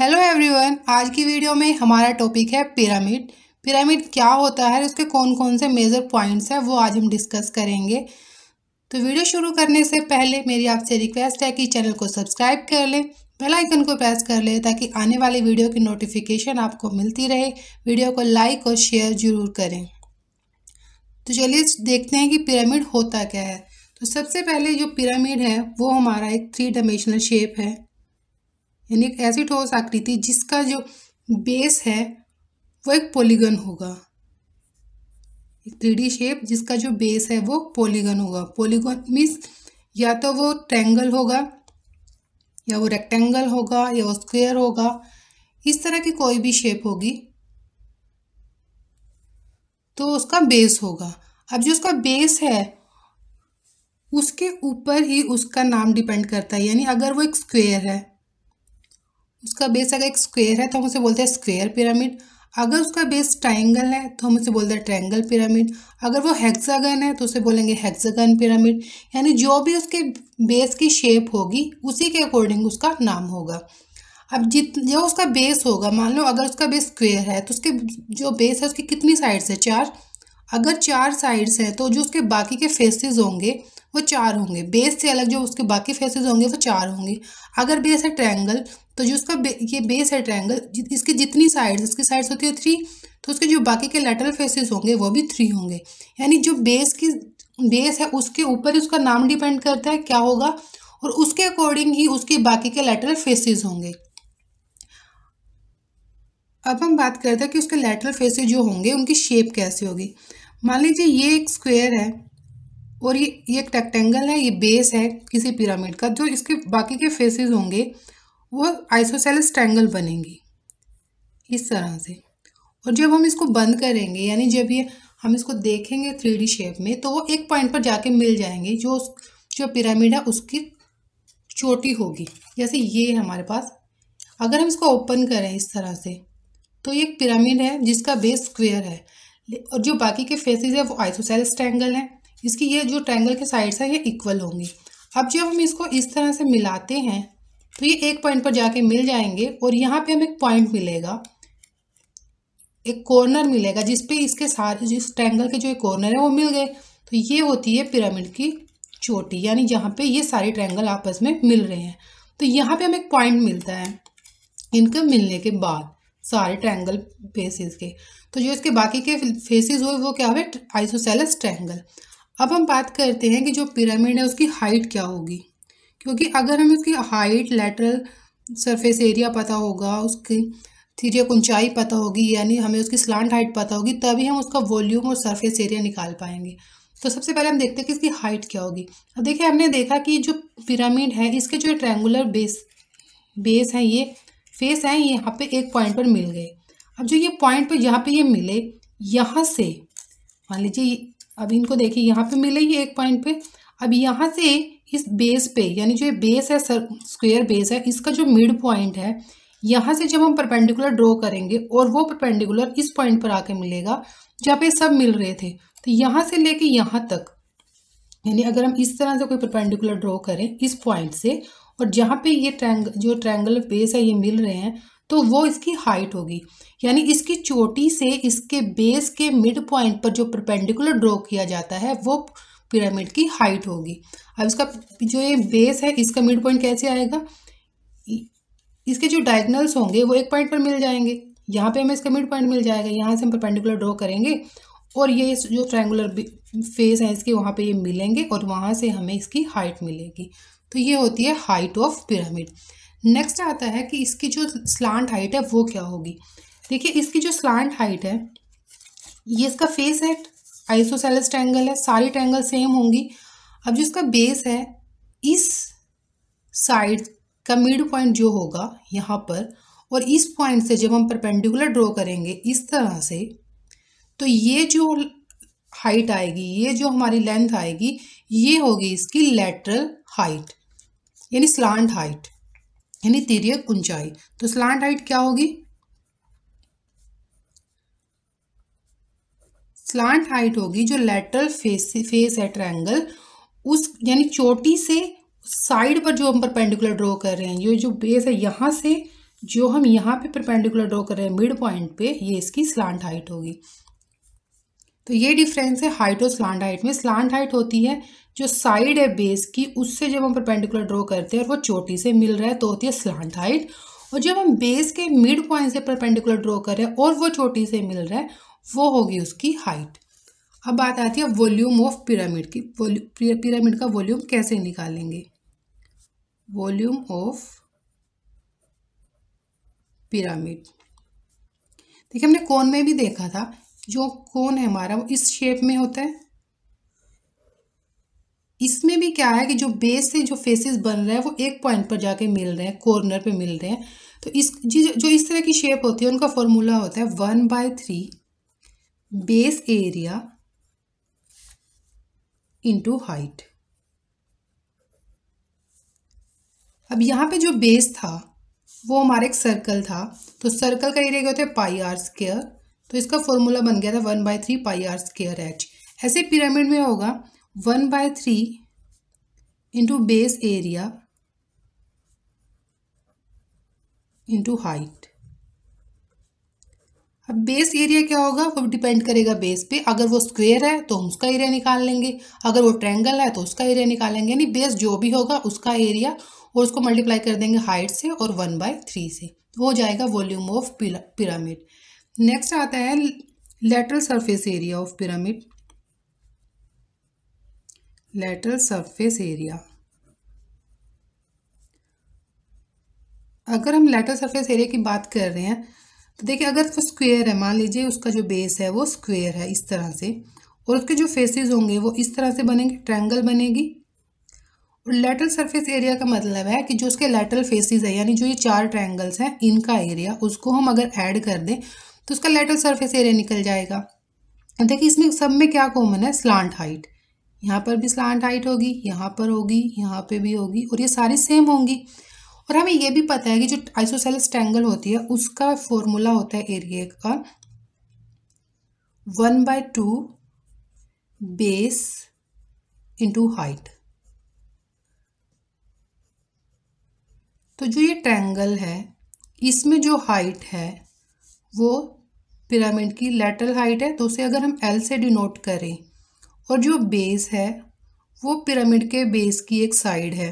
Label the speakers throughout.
Speaker 1: hello everyone आज की video में हमारा टॉपिक है पिरामिड पिरामिड क्या होता है उसके कौन कौन से मेजर पॉइंट्स हैं वो आज हम डिस्कस करेंगे तो वीडियो शुरू करने से पहले मेरी आपसे रिक्वेस्ट है कि चैनल को सब्सक्राइब कर लें बेल आइकन को प्रेस कर लें ताकि आने वाली वीडियो की नोटिफिकेशन आपको मिलती रहे वीडियो को लाइक और शेयर जरूर करें तो चलिए देखते हैं कि पिरामिड होता क्या है तो सबसे पहले जो पिरामिड है वो हमारा एक थ्री डायमेंशनल शेप है यानी एक ऐसी ठोस आकृति जिसका जो बेस है वो एक पॉलीगन होगा एक थ्री शेप जिसका जो बेस है वो पॉलीगन होगा पॉलीगन मीन्स या तो वो ट्रैंगल होगा या वो रेक्टेंगल होगा या वो स्क्वेयर होगा इस तरह की कोई भी शेप होगी तो उसका बेस होगा अब जो उसका बेस है उसके ऊपर ही उसका नाम डिपेंड करता है यानी अगर वो एक स्क्वेयर है उसका बेस अगर एक स्क्वेयर है तो हम उसे बोलते हैं स्क्वेयर पिरामिड अगर उसका बेस ट्राइंगल है तो हम उसे बोलते हैं ट्राइंगल पिरामिड अगर वो हेक्सागन है तो उसे बोलेंगे हेक्सागन पिरामिड यानी जो भी उसके बेस की शेप होगी उसी के अकॉर्डिंग उसका नाम होगा अब जित जो उसका बेस होगा मान लो अगर उसका बेस स्क्वेयर है तो उसके जो बेस है उसकी कितनी साइड्स है चार अगर चार साइड्स हैं तो जो उसके बाकी के फेसेस होंगे वो चार होंगे बेस से अलग जो उसके बाकी फेसेस होंगे वो चार होंगे अगर बेस है ट्रायंगल तो जो उसका बे, ये बेस है ट्रायंगल इसकी जितनी साइड्स इसकी साइड्स होती है थ्री तो उसके जो बाकी के लेटरल फेसेस होंगे वो भी थ्री होंगे यानी जो बेस की बेस है उसके ऊपर ही उसका नाम डिपेंड करता है क्या होगा और उसके अकॉर्डिंग ही उसके बाकी के लेटरल फेसेस होंगे अब हम बात करते हैं कि उसके लेटरल फेसेस जो होंगे उनकी शेप कैसे होगी मान लीजिए ये एक स्क्वेयर है और ये ये एक रेक्टेंगल है ये बेस है किसी पिरामिड का जो इसके बाकी के फेसेस होंगे वो आइसोसेलस ट्रैंगल बनेंगी इस तरह से और जब हम इसको बंद करेंगे यानी जब ये हम इसको देखेंगे थ्री शेप में तो वो एक पॉइंट पर जाके मिल जाएंगे जो उस जो पिरामिड है उसकी चोटी होगी जैसे ये है हमारे पास अगर हम इसको ओपन करें इस तरह से तो ये एक पिरामिड है जिसका बेस स्क्वेयर है और जो बाकी के फेसेस है वो आइसोसेल्स ट्रैंगल हैं इसकी ये जो ट्रैंगल के साइड्स हैं ये इक्वल होंगी अब जब हम इसको इस तरह से मिलाते हैं तो ये एक पॉइंट पर जाके मिल जाएंगे और यहाँ पे हमें एक पॉइंट मिलेगा एक कॉर्नर मिलेगा जिस पे इसके सारे जिस ट्रैंगल के जो एक कॉर्नर है वो मिल गए तो ये होती है पिरामिड की चोटी यानी जहाँ पे ये सारे ट्रैंगल आपस में मिल रहे हैं तो यहाँ पे हमें एक पॉइंट मिलता है इनका मिलने के बाद सारे ट्रैंगल फेसिस के तो जो इसके बाकी के फेसिस हुए वो क्या हुए आइसोसेलस ट्रैंगल अब हम बात करते हैं कि जो पिरामिड है उसकी हाइट क्या होगी क्योंकि अगर हमें उसकी हाइट लेटरल सरफेस एरिया पता होगा उसकी थीरियक ऊंचाई पता होगी यानी हमें उसकी स्लांट हाइट पता होगी तभी हम उसका वॉल्यूम और सरफेस एरिया निकाल पाएंगे तो सबसे पहले हम देखते हैं कि इसकी हाइट क्या होगी अब देखिए हमने देखा कि जो पिरामिड है इसके जो ट्रैंगुलर बेस बेस हैं ये फेस हैं ये यहाँ पे एक पॉइंट पर मिल गए अब जो ये पॉइंट पर यहाँ पर ये मिले यहाँ से मान लीजिए अब इनको देखिए यहाँ पर मिले ये एक पॉइंट पर अब यहाँ से इस बेस पे यानी जो ये बेस है सर स्क्वेयर बेस है इसका जो मिड पॉइंट है यहाँ से जब हम परपेंडिकुलर ड्रॉ करेंगे और वो परपेंडिकुलर इस पॉइंट पर आके मिलेगा जहाँ पे सब मिल रहे थे तो यहाँ से लेके यहाँ तक यानी अगर हम इस तरह से कोई परपेंडिकुलर ड्रॉ करें इस पॉइंट से और जहाँ पे ये ट्रैंग जो ट्रैंगल बेस है ये मिल रहे हैं तो वो इसकी हाइट होगी यानी इसकी चोटी से इसके बेस के मिड पॉइंट पर जो परपेंडिकुलर ड्रॉ किया जाता है वो पिरामिड की हाइट होगी अब इसका जो ये बेस है इसका मिड पॉइंट कैसे आएगा इसके जो डायगनल्स होंगे वो एक पॉइंट पर मिल जाएंगे यहाँ पे हमें इसका मिड पॉइंट मिल जाएगा यहाँ से हम परपेंडिकुलर ड्रॉ करेंगे और ये जो ट्रायंगुलर फेस है इसके वहाँ पे ये मिलेंगे और वहाँ से हमें इसकी हाइट मिलेगी तो ये होती है हाइट ऑफ पिरामिड नेक्स्ट आता है कि इसकी जो स्लांट हाइट है वो क्या होगी देखिए इसकी जो स्लांट हाइट है ये इसका फेस है आइसोसेलस ट्रैंगल है सारी ट्रैंगल सेम होंगी अब जो इसका बेस है इस साइड का मिड पॉइंट जो होगा यहाँ पर और इस पॉइंट से जब हम परपेंडिकुलर ड्रॉ करेंगे इस तरह से तो ये जो हाइट आएगी ये जो हमारी लेंथ आएगी ये होगी इसकी लेटरल हाइट यानी स्लांट हाइट यानी तिरक ऊंचाई तो स्लांट हाइट क्या होगी स्लांट हाइट होगी जो लेटरल फेस फेस है ट्रायंगल उस यानी चोटी से साइड पर जो हम परपेंडिकुलर ड्रॉ कर रहे हैं ये जो बेस है यहाँ से जो हम यहाँ पे परपेंडिकुलर ड्रॉ कर रहे हैं मिड पॉइंट पे ये इसकी स्लांट हाइट होगी तो ये डिफरेंस है हाइट और स्लांट हाइट में स्लांट हाइट होती है जो साइड है बेस की उससे जब हम परपेंडिकुलर ड्रॉ करते हैं और वो चोटी से मिल रहा है तो होती है स्लांट हाइट और जब हम बेस के मिड पॉइंट से परपेंडिकुलर ड्रॉ कर रहे हैं और वो चोटी से मिल रहा है वो होगी उसकी हाइट अब बात आती है वॉल्यूम ऑफ पिरामिड की पिरामिड का वॉल्यूम कैसे निकालेंगे वॉल्यूम ऑफ पिरामिड देखिए हमने कौन में भी देखा था जो कौन है हमारा वो इस शेप में होता है इसमें भी क्या है कि जो बेस से जो फेसेस बन रहे हैं वो एक पॉइंट पर जाके मिल रहे हैं कॉर्नर पे मिल रहे हैं तो इस जो इस तरह की शेप होती है उनका फॉर्मूला होता है one by three base area into height अब यहाँ पे जो बेस था वो हमारा एक सर्कल था तो सर्कल का एरिया क्या होता है पाई आर स्केयर तो इसका फॉर्मूला बन गया था one by three pi R square H ऐसे पिरामिड में होगा one by three into base area into height अब बेस एरिया क्या होगा वो डिपेंड करेगा बेस पे अगर वो स्क्वेयर है तो हम उसका एरिया निकाल लेंगे अगर वो ट्रैंगल है तो उसका एरिया निकालेंगे यानी बेस जो भी होगा उसका एरिया और उसको मल्टीप्लाई कर देंगे हाइट से और वन बाय थ्री से तो हो जाएगा वॉल्यूम ऑफ पिरामिड नेक्स्ट आता है lateral surface area of pyramid lateral surface area अगर हम लेटरल सरफेस एरिया की बात कर रहे हैं तो देखिए अगर वो तो स्क्वेयर है मान लीजिए उसका जो बेस है वो स्क्वेयर है इस तरह से और उसके जो फेसेस होंगे वो इस तरह से बनेंगे ट्रायंगल बनेगी और लेटल सरफेस एरिया का मतलब है कि जो उसके लेटल फेसेस है यानी जो ये चार ट्रायंगल्स हैं इनका एरिया उसको हम अगर ऐड कर दें तो उसका लेटल सरफेस एरिया निकल जाएगा देखिए इसमें सब में क्या कॉमन है स्लांट हाइट यहाँ पर भी स्लांट हाइट होगी यहाँ पर होगी यहाँ पर भी होगी और ये सारी सेम होंगी और हमें यह भी पता है कि जो आइसोसेल्स ट्रैंगल होती है उसका फॉर्मूला होता है एरिया का one by two base into height तो जो ये ट्रैंगल है इसमें जो हाइट है वो पिरामिड की लेटरल हाइट है तो उसे अगर हम एल से डिनोट करें और जो बेस है वो पिरामिड के बेस की एक साइड है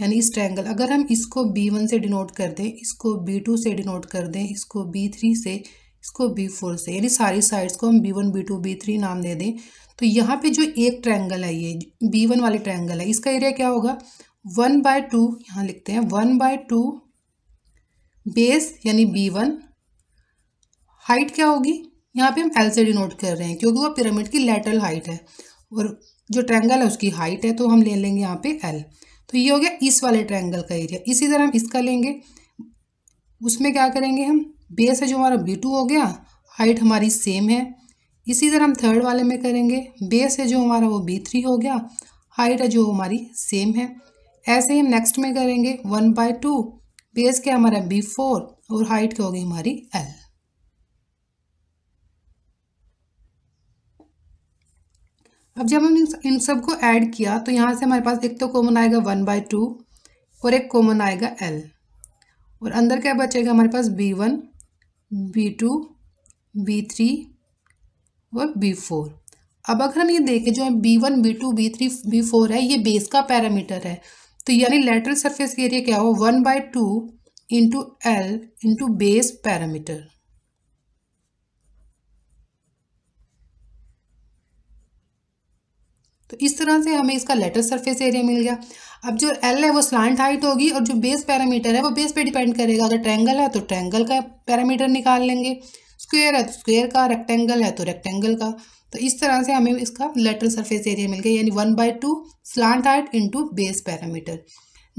Speaker 1: यानी इस ट्रायंगल अगर हम इसको बी वन से डिनोट कर दें इसको बी टू से डिनोट कर दें इसको बी थ्री से इसको बी फोर से यानी सारी साइड्स को हम B one B two B three नाम दे दें तो यहाँ पे जो एक ट्रायंगल है ये बी वन वाले ट्रायंगल है इसका एरिया क्या होगा वन बाय टू यहाँ लिखते हैं वन बाय टू बेस यानी बी वन हाइट क्या होगी यहाँ पे हम एल से डिनोट कर रहे हैं क्योंकि वो पिरामिड की लेटरल हाइट है और जो ट्रायंगल है उसकी हाइट है तो हम ले लेंगे यहाँ पे एल तो ये हो गया इस वाले ट्रायंगल का एरिया इसी तरह हम इसका लेंगे उसमें क्या करेंगे हम बेस है जो हमारा बी टू हो गया हाइट हमारी सेम है इसी तरह हम थर्ड वाले में करेंगे बेस है जो हमारा वो बी थ्री हो गया हाइट है जो हमारी सेम है ऐसे ही हम नेक्स्ट में करेंगे वन बाय टू बेस क्या हमारा बी फोर और हाइट क्या होगी हमारी एल अब जब हम इन सब को ऐड किया तो यहाँ से हमारे पास एक तो कॉमन आएगा वन बाई टू और एक कॉमन आएगा एल और अंदर क्या बचेगा हमारे पास B one B two B three और बी फोर अब अगर हम ये देखें जो है B one B two B three B four है ये बेस का पैरामीटर है तो यानी लेटरल सरफेस एरिया क्या हो one by two into L into base parameter तो इस तरह से हमें इसका लेटर सरफेस एरिया मिल गया अब जो एल है वो स्लांट हाइट होगी और जो बेस पैरामीटर है वो बेस पे डिपेंड करेगा अगर ट्रैंगल है तो ट्रैंगल का पैरामीटर निकाल लेंगे स्क्वेयर है तो स्क्वेयर का रेक्टेंगल है तो रेक्टेंगल का तो इस तरह से हमें इसका लेटर सरफेस एरिया मिल गया यानी one by two slant height into base parameter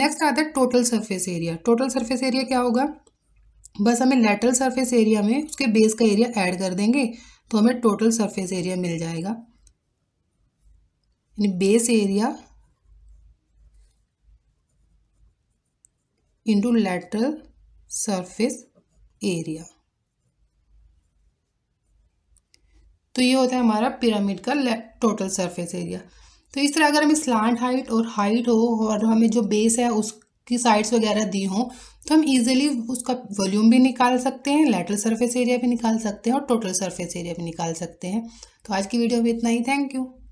Speaker 1: next आता है total surface area total surface area क्या होगा बस हमें लेटरल सरफेस एरिया में उसके बेस का एरिया ऐड कर देंगे तो हमें टोटल सरफेस एरिया मिल जाएगा यानी base area into lateral surface area तो ये होता है हमारा पिरामिड का टोटल सरफेस एरिया तो इस तरह अगर हमें स्लांट हाइट और हाइट हो और हमें जो बेस है उसकी साइड्स वगैरह दी हो तो हम इजीली उसका वॉल्यूम भी निकाल सकते हैं लेटरल सरफेस एरिया भी निकाल सकते हैं और टोटल सरफेस एरिया भी निकाल सकते हैं तो आज की वीडियो में इतना ही थैंक यू